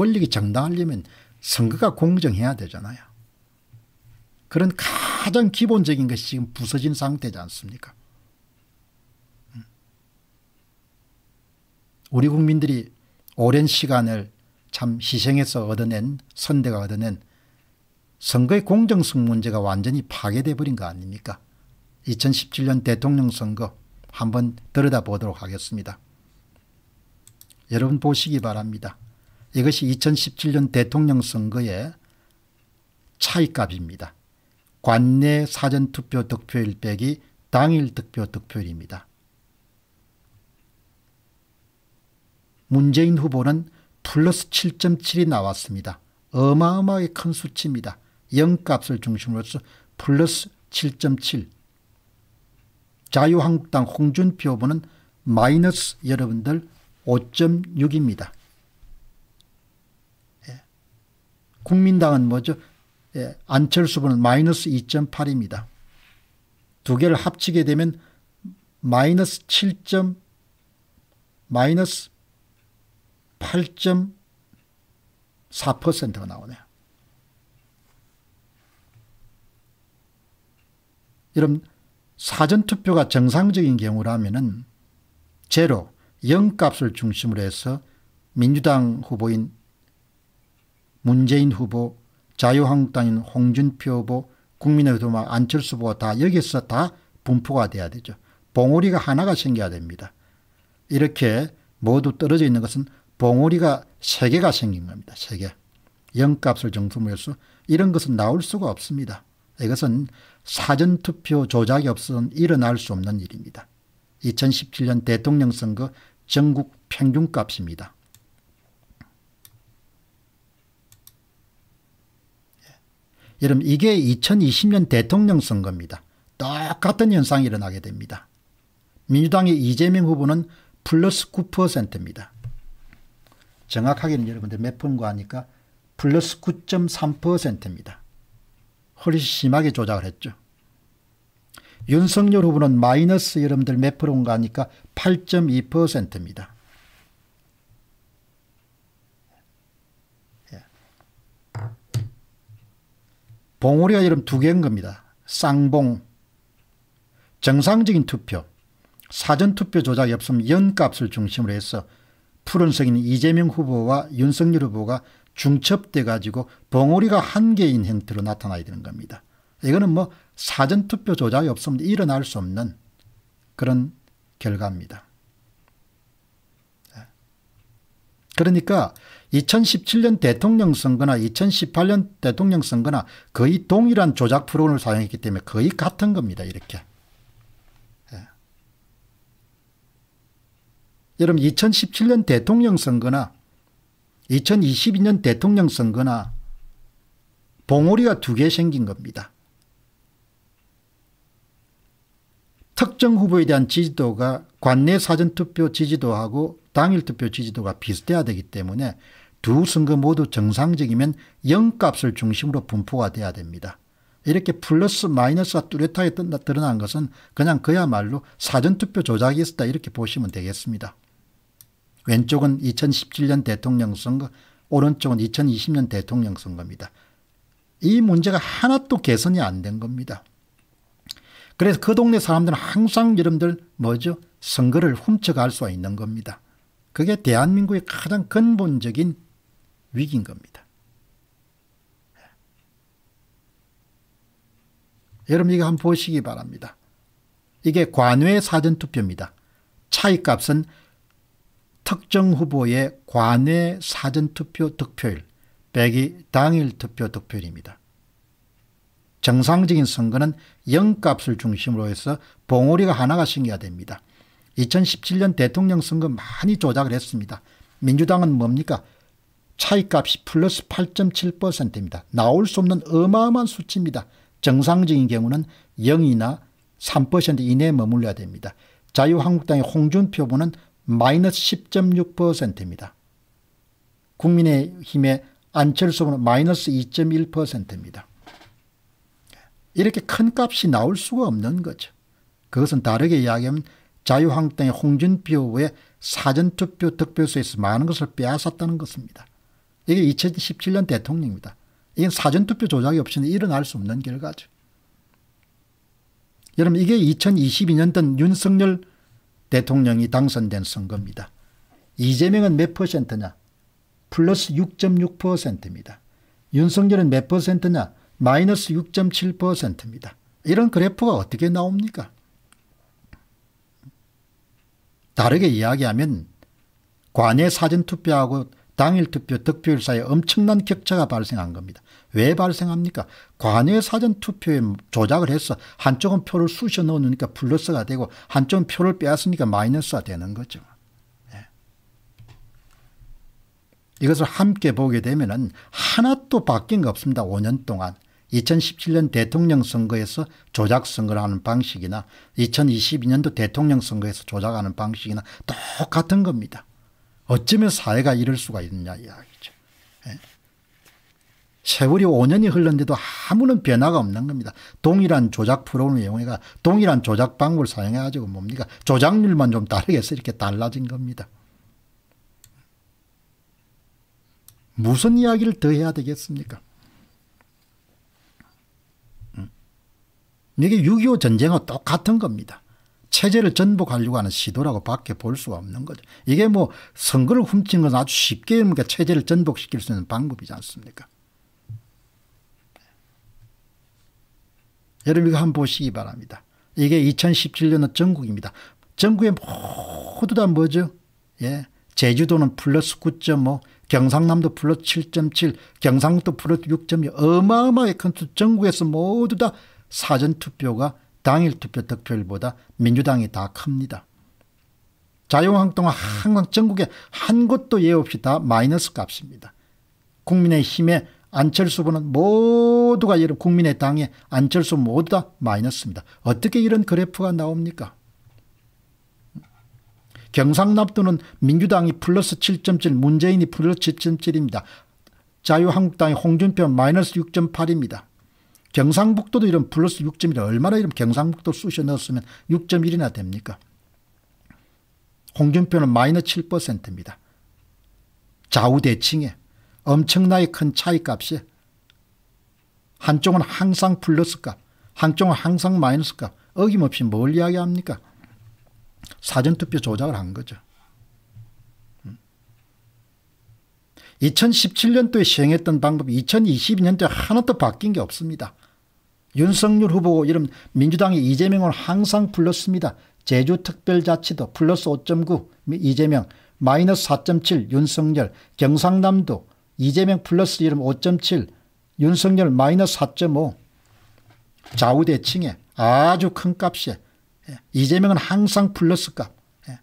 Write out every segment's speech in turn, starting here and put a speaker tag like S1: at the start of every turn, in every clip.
S1: 권력이 정당하려면 선거가 공정해야 되잖아요. 그런 가장 기본적인 것이 지금 부서진 상태지 않습니까? 음. 우리 국민들이 오랜 시간을 참 희생해서 얻어낸 선대가 얻어낸 선거의 공정성 문제가 완전히 파괴돼 버린 거 아닙니까? 2017년 대통령 선거 한번 들여다보도록 하겠습니다. 여러분 보시기 바랍니다. 이것이 2017년 대통령 선거의 차이값입니다. 관내 사전투표 득표일 빼기 당일 득표 득표율입니다. 문재인 후보는 플러스 7.7이 나왔습니다. 어마어마하게 큰 수치입니다. 0값을 중심으로서 플러스 7.7 자유한국당 홍준표 후보는 마이너스 여러분들 5.6입니다. 국민당은 뭐죠? 예, 안철수 분은 마이너스 2.8입니다. 두 개를 합치게 되면 마이너스 7. 마이너스 8.4%가 나오네요. 여러분 사전투표가 정상적인 경우라면 은 제로 0값을 중심으로 해서 민주당 후보인 문재인 후보, 자유한국당인 홍준표 후보, 국민의힘 안철수 후보가 다 여기서 다 분포가 돼야 되죠. 봉우리가 하나가 생겨야 됩니다. 이렇게 모두 떨어져 있는 것은 봉우리가 세 개가 생긴 겁니다. 세 개. 영값을 정수무효수 이런 것은 나올 수가 없습니다. 이것은 사전투표 조작이 없으면 일어날 수 없는 일입니다. 2017년 대통령 선거 전국 평균값입니다. 여러분 이게 2020년 대통령 선거입니다. 똑같은 현상이 일어나게 됩니다. 민주당의 이재명 후보는 플러스 9%입니다. 정확하게는 여러분들 몇 분과 하니까 플러스 9.3%입니다. 훨씬 심하게 조작을 했죠. 윤석열 후보는 마이너스 여러분들 몇 프로인가 하니까 8.2%입니다. 봉우리가 이름 두 개인 겁니다. 쌍봉. 정상적인 투표. 사전투표 조작이 없으면 연값을 중심으로 해서 푸른색인 이재명 후보와 윤석열 후보가 중첩돼 가지고 봉우리가 한 개인 형태로 나타나야 되는 겁니다. 이거는 뭐 사전투표 조작이 없으면 일어날 수 없는 그런 결과입니다. 예. 그러니까 2017년 대통령 선거나 2018년 대통령 선거나 거의 동일한 조작 프로그램을 사용했기 때문에 거의 같은 겁니다. 이렇게. 예. 여러분 2017년 대통령 선거나 2022년 대통령 선거나 봉오리가 두 개 생긴 겁니다. 특정 후보에 대한 지지도가 관내 사전투표 지지도하고 당일 투표 지지도가 비슷해야 되기 때문에 두 선거 모두 정상적이면 0값을 중심으로 분포가 돼야 됩니다. 이렇게 플러스 마이너스가 뚜렷하게 드러난 것은 그냥 그야말로 사전투표 조작이 있었다 이렇게 보시면 되겠습니다. 왼쪽은 2017년 대통령 선거, 오른쪽은 2020년 대통령 선거입니다. 이 문제가 하나도 개선이 안 된 겁니다. 그래서 그 동네 사람들은 항상 여러분들 뭐죠? 선거를 훔쳐갈 수가 있는 겁니다. 그게 대한민국의 가장 근본적인 위기인 겁니다. 예. 여러분 이거 한번 보시기 바랍니다. 이게 관외 사전투표입니다. 차이값은 특정 후보의 관외 사전투표 득표율 빼기 당일 투표 득표율입니다. 정상적인 선거는 0값을 중심으로 해서 봉오리가 하나가 생겨야 됩니다. 2017년 대통령 선거 많이 조작을 했습니다. 민주당은 뭡니까? 차이값이 플러스 8.7%입니다. 나올 수 없는 어마어마한 수치입니다. 정상적인 경우는 0이나 3% 이내에 머물러야 됩니다. 자유한국당의 홍준표 후보는 마이너스 10.6%입니다. 국민의힘의 안철수 후보는 마이너스 2.1%입니다. 이렇게 큰 값이 나올 수가 없는 거죠. 그것은 다르게 이야기하면 자유한국당의 홍준표 후보의 사전투표 득표수에서 많은 것을 빼앗았다는 것입니다. 이게 2017년 대통령입니다. 이건 사전투표 조작이 없이는 일어날 수 없는 결과죠. 여러분 이게 2022년도 윤석열 대통령이 당선된 선거입니다. 이재명은 몇 퍼센트냐? 플러스 6.6%입니다. 윤석열은 몇 퍼센트냐? 마이너스 6.7%입니다. 이런 그래프가 어떻게 나옵니까? 다르게 이야기하면 관외 사전투표하고 당일 투표, 득표율 사이에 엄청난 격차가 발생한 겁니다. 왜 발생합니까? 관외 사전 투표에 조작을 해서 한쪽은 표를 쑤셔 넣으니까 플러스가 되고 한쪽은 표를 빼앗으니까 마이너스가 되는 거죠. 예. 이것을 함께 보게 되면 은 하나도 바뀐 거 없습니다. 5년 동안. 2017년 대통령 선거에서 조작 선거를 하는 방식이나 2022년도 대통령 선거에서 조작하는 방식이나 똑같은 겁니다. 어쩌면 사회가 이럴 수가 있느냐 이야기죠. 예. 세월이 5년이 흘렀는데도 아무런 변화가 없는 겁니다. 동일한 조작 프로그램을 이용가 동일한 조작 방법을 사용해가지고 뭡니까 조작률만 좀 다르게 서 이렇게 달라진 겁니다. 무슨 이야기를 더 해야 되겠습니까? 음. 이게 6.25 전쟁과 똑같은 겁니다. 체제를 전복하려고 하는 시도라고 밖에 볼 수가 없는 거죠. 이게 뭐 선거를 훔친 것은 아주 쉽게 그러니까 체제를 전복시킬 수 있는 방법이지 않습니까? 여러분 이거 한번 보시기 바랍니다. 이게 2017년은 전국입니다. 전국에 모두 다 뭐죠? 예. 제주도는 플러스 9.5, 경상남도 플러스 7.7, 경상도 북 플러스 6.2 어마어마하게 큰 전국에서 모두 다 사전투표가 당일 투표 득표율보다 민주당이 다 큽니다. 자유한국당은 한국 전국에 한 곳도 예 없이 다 마이너스 값입니다. 국민의힘의 안철수 후보는 모두가 여러 국민의당의 안철수 모두 다 마이너스입니다. 어떻게 이런 그래프가 나옵니까? 경상남도는 민주당이 플러스 7.7 문재인이 플러스 7.7입니다. 자유한국당의 홍준표 마이너스 6.8입니다. 경상북도도 이런 플러스 6.1 얼마나 이런 경상북도 쑤셔 넣었으면 6.1이나 됩니까? 홍준표는 마이너 7%입니다. 좌우대칭에 엄청나게 큰 차이값이 한쪽은 항상 플러스 값, 한쪽은 항상 마이너스 값 어김없이 뭘 이야기합니까? 사전투표 조작을 한 거죠. 2017년도에 시행했던 방법이 2022년도에 하나도 바뀐 게 없습니다. 윤석열 후보 이름 민주당이 이재명을 항상 불렀습니다. 제주특별자치도 플러스 5.9 이재명 마이너스 4.7 윤석열 경상남도 이재명 플러스 이름 5.7 윤석열 마이너스 4.5 좌우대칭에 아주 큰 값이에 예, 이재명은 항상 플러스 값 예.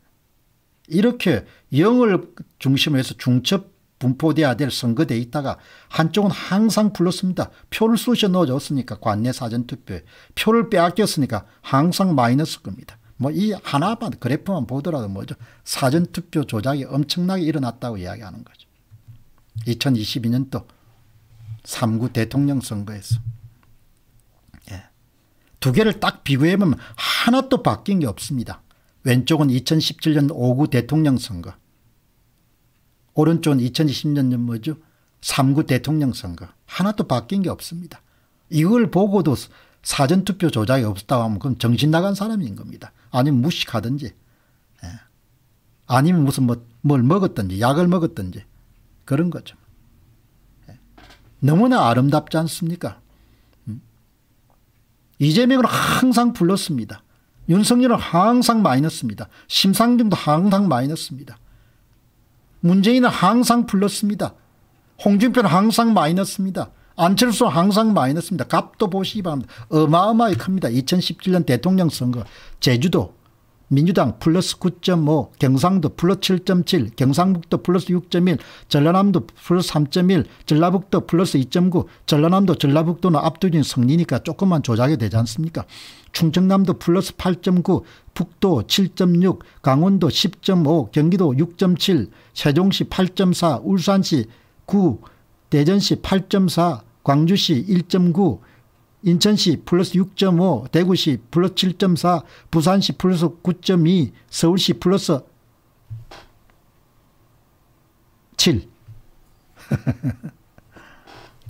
S1: 이렇게 0을 중심으로 해서 중첩 분포돼 야될선거대에 있다가 한쪽은 항상 불렀습니다. 표를 쑤셔 넣어줬으니까 관내 사전투표에 표를 빼앗겼으니까 항상 마이너스 겁니다. 뭐 이 하나만 그래프만 보더라도 뭐죠. 사전투표 조작이 엄청나게 일어났다고 이야기하는 거죠. 2022년도 3구 대통령 선거에서 예. 두 개를 딱 비교해보면 하나도 바뀐 게 없습니다. 왼쪽은 2017년 5구 대통령 선거 오른쪽은 2020년 뭐죠? 3구 대통령 선거. 하나도 바뀐 게 없습니다. 이걸 보고도 사전투표 조작이 없었다고 하면 그럼 정신 나간 사람인 겁니다. 아니면 무식하든지. 예. 아니면 무슨 뭐, 뭘 먹었든지, 약을 먹었든지. 그런 거죠. 예. 너무나 아름답지 않습니까? 음. 이재명은 항상 불렀습니다. 윤석열은 항상 마이너스입니다. 심상정도 항상 마이너스입니다. 문재인은 항상 플러습니다 홍준표는 항상 마이너스입니다. 안철수 항상 마이너스입니다. 값도 보시기 바랍니다. 어마어마하게 큽니다. 2017년 대통령 선거 제주도 민주당 플러스 9.5 경상도 플러스 7.7 경상북도 플러스 6.1 전라남도 플러스 3.1 전라북도 플러스 2.9 전라남도 전라북도는 압도적인 승리니까 조금만 조작이 되지 않습니까 충청남도 플러스 8.9, 북도 7.6, 강원도 10.5, 경기도 6.7, 세종시 8.4, 울산시 9, 대전시 8.4, 광주시 1.9, 인천시 플러스 6.5, 대구시 플러스 7.4, 부산시 플러스 9.2, 서울시 플러스 7.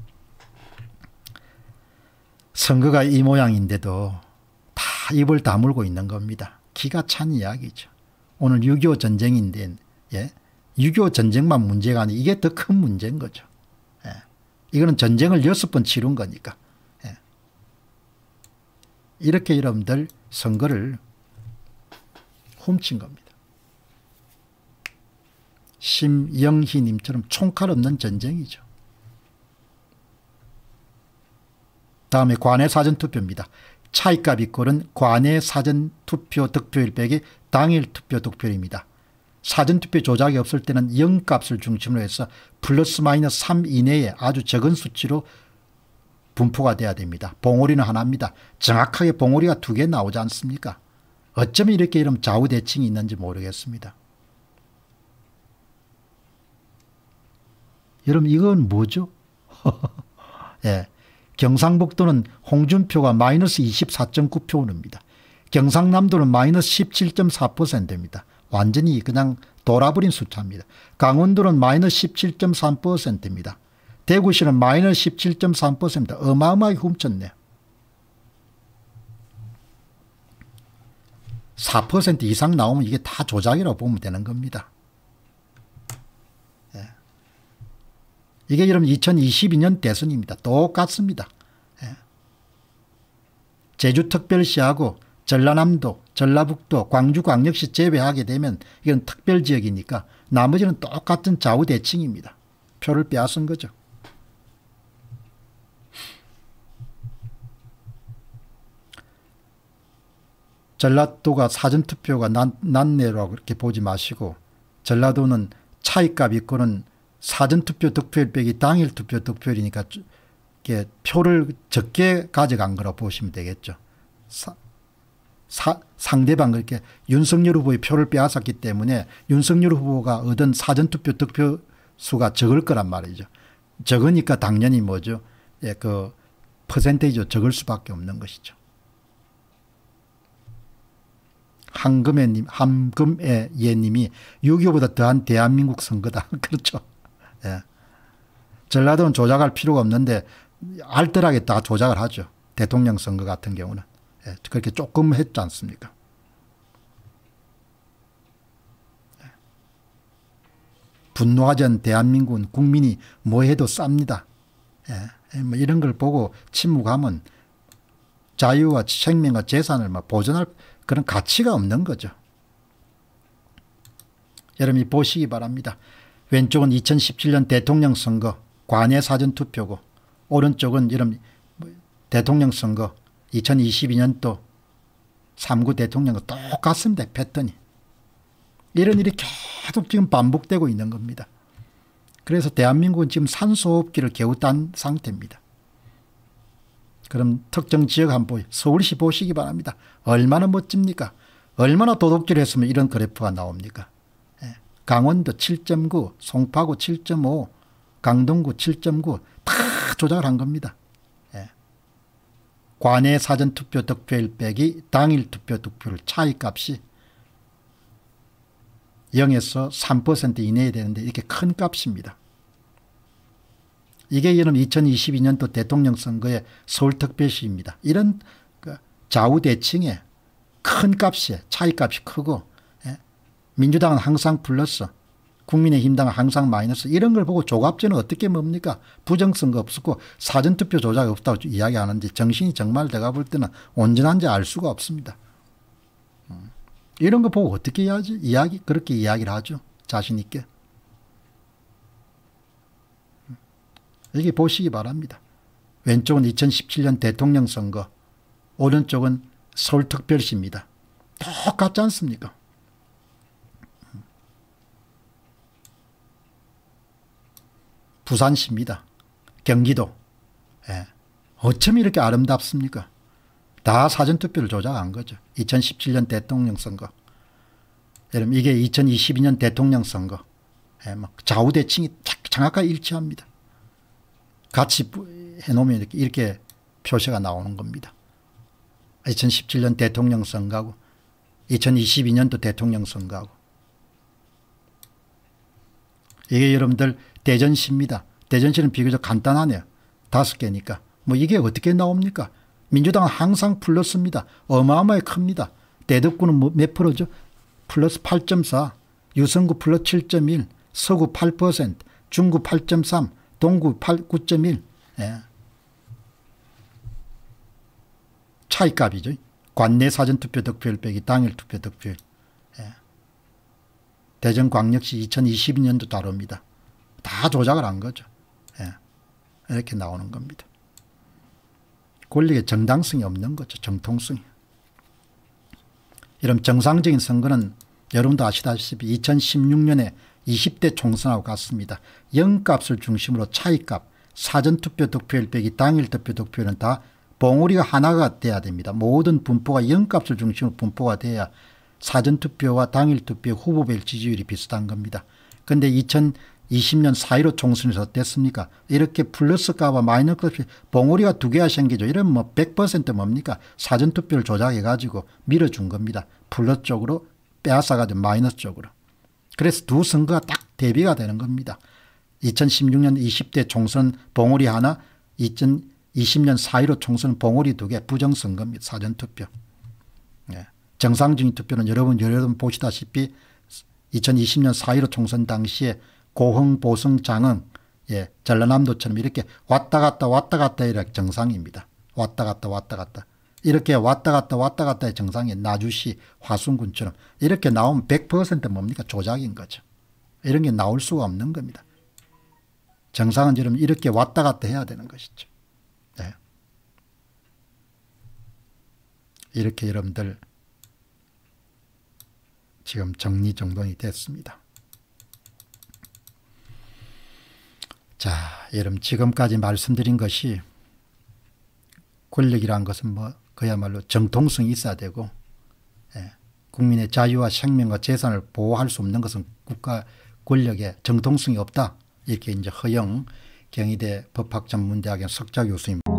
S1: 선거가 이 모양인데도 입을 다물고 있는 겁니다. 기가 찬 이야기죠. 오늘 6.25 전쟁인데 예? 6.25 전쟁만 문제가 아니 이게 더 큰 문제인 거죠. 예. 이거는 전쟁을 여번 치른 거니까. 예. 이렇게 여러분들 선거를 훔친 겁니다. 심영희님처럼 총칼 없는 전쟁이죠. 다음에 관외 사전투표입니다. 차이값 이꼴은 관의 사전투표 득표일 빼기 당일 투표 득표율입니다. 사전투표 조작이 없을 때는 0값을 중심으로 해서 플러스 마이너스 3 이내에 아주 적은 수치로 분포가 돼야 됩니다. 봉오리는 하나입니다. 정확하게 봉오리가 두 개 나오지 않습니까? 어쩌면 이렇게 이런 좌우대칭이 있는지 모르겠습니다. 여러분 이건 뭐죠? 예. 경상북도는 홍준표가 마이너스 24.9표입니다. 경상남도는 마이너스 17.4%입니다. 완전히 그냥 돌아버린 숫자입니다. 강원도는 마이너스 17.3%입니다. 대구시는 마이너스 17.3%입니다. 어마어마하게 훔쳤네4% 이상 나오면 이게 다 조작이라고 보면 되는 겁니다. 이게 여러 분 2022년 대선입니다. 똑같습니다. 예. 제주특별시하고 전라남도, 전라북도, 광주광역시 제외하게 되면 이건 특별지역이니까 나머지는 똑같은 좌우대칭입니다. 표를 빼앗은 거죠. 전라도가 사전투표가 난, 난내라 그렇게 보지 마시고 전라도는 차이값 있고는 사전투표 득표율빼기 당일투표 득표율이니까 이게 표를 적게 가져간 거라고 보시면 되겠죠. 사, 사, 상대방 그렇게 윤석열 후보의 표를 빼앗았기 때문에 윤석열 후보가 얻은 사전투표 득표 수가 적을 거란 말이죠. 적으니까 당연히 뭐죠. 예, 그퍼센테이지 적을 수밖에 없는 것이죠. 한금애님, 한금애예님이 6.25보다 더한 대한민국 선거다. 그렇죠. 예. 전라도는 조작할 필요가 없는데 알뜰하게 다 조작을 하죠. 대통령 선거 같은 경우는. 예. 그렇게 조금 했지 않습니까? 예. 분노하전 대한민국은 국민이 뭐해도 쌉니다. 예. 예, 뭐 이런 걸 보고 침묵하면 자유와 생명과 재산을 막 보존할 그런 가치가 없는 거죠. 여러분이 보시기 바랍니다. 왼쪽은 2017년 대통령 선거 관외 사전투표고 오른쪽은 이런 대통령 선거 2022년도 3구 대통령과 똑같습니다. 패턴이. 이런 일이 계속 지금 반복되고 있는 겁니다. 그래서 대한민국은 지금 산소호흡기를 겨우 딴 상태입니다. 그럼 특정 지역 한번 보 서울시 보시기 바랍니다. 얼마나 멋집니까? 얼마나 도둑질했으면 이런 그래프가 나옵니까? 강원도 7.9, 송파구 7.5, 강동구 7.9다 조작을 한 겁니다. 예. 관내 사전투표 득표일 빼기 당일 투표 득표율 차이값이 0에서 3% 이내에 되는데 이렇게 큰 값입니다. 이게 여름 2022년도 대통령 선거의 서울특별시입니다. 이런 그 좌우대칭에 큰 값이 차이값이 크고 민주당은 항상 플러스 국민의힘당은 항상 마이너스 이런 걸 보고 조갑제는 어떻게 뭡니까 부정선거 없었고 사전투표 조작 이 없다고 이야기하는지 정신이 정말 내가 볼 때는 온전한지 알 수가 없습니다. 음. 이런 거 보고 어떻게 해야지 이야기 그렇게 이야기를 하죠 자신 있게 여기 음. 보시기 바랍니다. 왼쪽은 2017년 대통령 선거 오른쪽은 서울특별시입니다. 똑같지 않습니까? 부산시입니다. 경기도. 예. 어쩜 이렇게 아름답습니까? 다 사전투표를 조작한 거죠. 2017년 대통령 선거. 여러분 이게 2022년 대통령 선거. 예, 막 좌우대칭이 정확하게 일치합니다. 같이 해놓으면 이렇게, 이렇게 표시가 나오는 겁니다. 2017년 대통령 선거하고 2022년도 대통령 선거하고 이게 여러분들 대전시입니다. 대전시는 비교적 간단하네요. 다섯 개니까. 뭐 이게 어떻게 나옵니까? 민주당은 항상 플러스입니다. 어마어마하 큽니다. 대덕구는 뭐 몇 프로죠? 플러스 8.4, 유성구 플러스 7.1, 서구 8%, 중구 8.3, 동구 8 9.1. 예. 차이값이죠. 관내 사전투표 득표율 빼기 당일 투표 득표율. 예. 대전광역시 2022년도 다릅니다 다 조작을 한 거죠. 예. 이렇게 나오는 겁니다. 권력의 정당성이 없는 거죠. 정통성이. 이런 정상적인 선거는 여러분도 아시다시피 2016년에 20대 총선하고 같습니다. 영값을 중심으로 차이값, 사전투표 득표율 빼기 당일 투표 득표율은 다 봉우리가 하나가 돼야 됩니다. 모든 분포가 영값을 중심으로 분포가 돼야 사전투표와 당일투표 후보별 지지율이 비슷한 겁니다. 그런데 20년 사이로 총선에서 됐습니까? 이렇게 플러스값과 마이너스값이 봉우리가 두 개가 생기죠. 이러면 뭐100% 뭡니까? 사전투표를 조작해가지고 밀어준 겁니다. 플러스 쪽으로 빼앗아가지고 마이너스 쪽으로. 그래서 두 선거가 딱 대비가 되는 겁니다. 2016년 20대 총선 봉우리 하나, 2020년 4.15 총선 봉우리 두 개 부정선거입니다. 사전투표. 예. 정상적인 투표는 여러분 여러분 보시다시피 2020년 4.15 총선 당시에 고흥, 보성, 장흥, 예, 전라남도처럼 이렇게 왔다 갔다 왔다 갔다 이렇게 정상입니다. 왔다 갔다 왔다 갔다. 이렇게 왔다 갔다 왔다 갔다의 정상이 나주시 화순군처럼 이렇게 나오면 100% 뭡니까? 조작인 거죠. 이런 게 나올 수가 없는 겁니다. 정상은 지금 이렇게 왔다 갔다 해야 되는 것이죠. 네. 이렇게 여러분들 지금 정리정돈이 됐습니다. 여러분 지금까지 말씀드린 것이 권력이란 것은 뭐 그야말로 정통성이 있어야 되고 예. 국민의 자유와 생명과 재산을 보호할 수 없는 것은 국가 권력의 정통성이 없다. 이렇게 이제 허영 경희대 법학전문대학의 석좌 교수입니다.